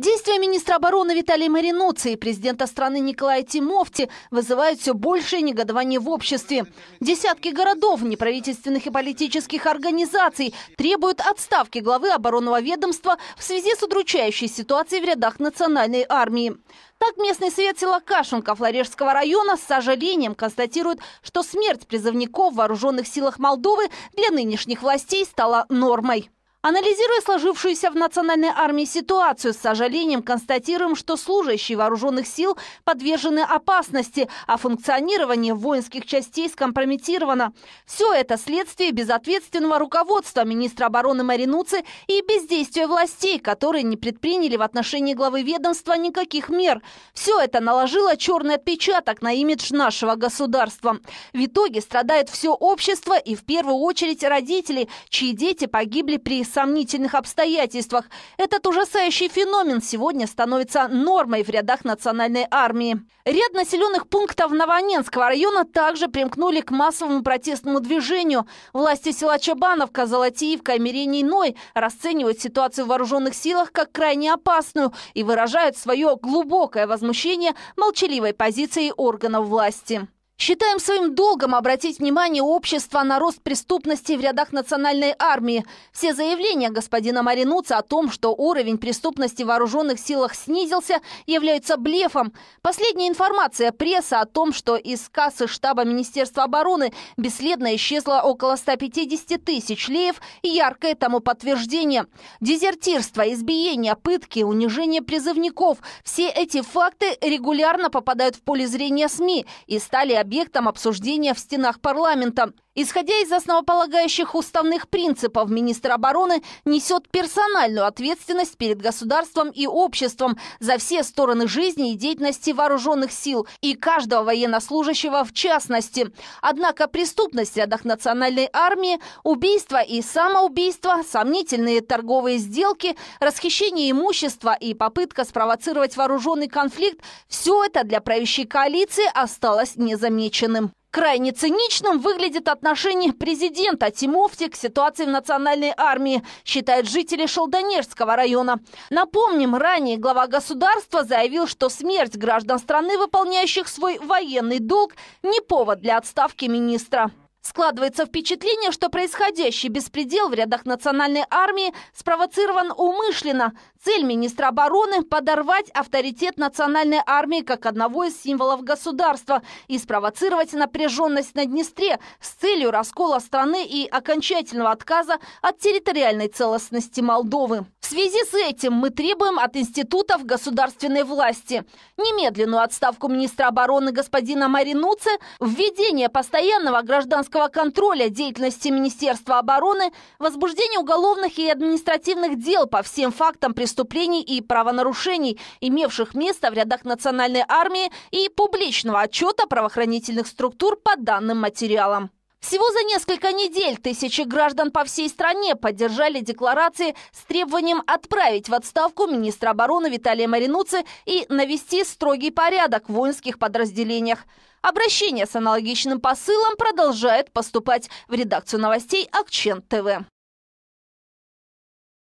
Действия министра обороны Виталия Мариноца и президента страны Николая Тимовти вызывают все большее негодование в обществе. Десятки городов, неправительственных и политических организаций требуют отставки главы оборонного ведомства в связи с удручающей ситуацией в рядах национальной армии. Так местный совет села Кашенко Флорежского района с сожалением констатирует, что смерть призывников в вооруженных силах Молдовы для нынешних властей стала нормой. Анализируя сложившуюся в национальной армии ситуацию, с сожалением констатируем, что служащие вооруженных сил подвержены опасности, а функционирование воинских частей скомпрометировано. Все это следствие безответственного руководства министра обороны Маринуцы и бездействия властей, которые не предприняли в отношении главы ведомства никаких мер. Все это наложило черный отпечаток на имидж нашего государства. В итоге страдает все общество и в первую очередь родители, чьи дети погибли при сомнительных обстоятельствах. Этот ужасающий феномен сегодня становится нормой в рядах национальной армии. Ряд населенных пунктов Новоненского района также примкнули к массовому протестному движению. Власти села Чабановка, Золотиевка и Мирениной расценивают ситуацию в вооруженных силах как крайне опасную и выражают свое глубокое возмущение молчаливой позицией органов власти. Считаем своим долгом обратить внимание общества на рост преступности в рядах национальной армии. Все заявления господина Маринуца о том, что уровень преступности в вооруженных силах снизился, являются блефом. Последняя информация пресса о том, что из кассы штаба Министерства обороны бесследно исчезло около 150 тысяч леев, яркое тому подтверждение. Дезертирство, избиение, пытки, унижение призывников – все эти факты регулярно попадают в поле зрения СМИ и стали объективными объектом обсуждения в стенах парламента. Исходя из основополагающих уставных принципов, министр обороны несет персональную ответственность перед государством и обществом за все стороны жизни и деятельности вооруженных сил и каждого военнослужащего в частности. Однако преступность в рядах национальной армии, убийства и самоубийства, сомнительные торговые сделки, расхищение имущества и попытка спровоцировать вооруженный конфликт – все это для правящей коалиции осталось незамеченным. Крайне циничным выглядит отношение президента Тимофти к ситуации в национальной армии, считают жители Шелдонежского района. Напомним, ранее глава государства заявил, что смерть граждан страны, выполняющих свой военный долг, не повод для отставки министра. Складывается впечатление, что происходящий беспредел в рядах национальной армии спровоцирован умышленно. Цель министра обороны – подорвать авторитет национальной армии как одного из символов государства и спровоцировать напряженность на Днестре с целью раскола страны и окончательного отказа от территориальной целостности Молдовы. В связи с этим мы требуем от институтов государственной власти немедленную отставку министра обороны господина Маринуце, введение постоянного гражданского гражданского контроля деятельности Министерства обороны, возбуждение уголовных и административных дел по всем фактам преступлений и правонарушений, имевших место в рядах Национальной армии и публичного отчета правоохранительных структур по данным материалам. Всего за несколько недель тысячи граждан по всей стране поддержали декларации с требованием отправить в отставку министра обороны Виталия Маринуци и навести строгий порядок в воинских подразделениях. Обращение с аналогичным посылом продолжает поступать в редакцию новостей Акчен ТВ.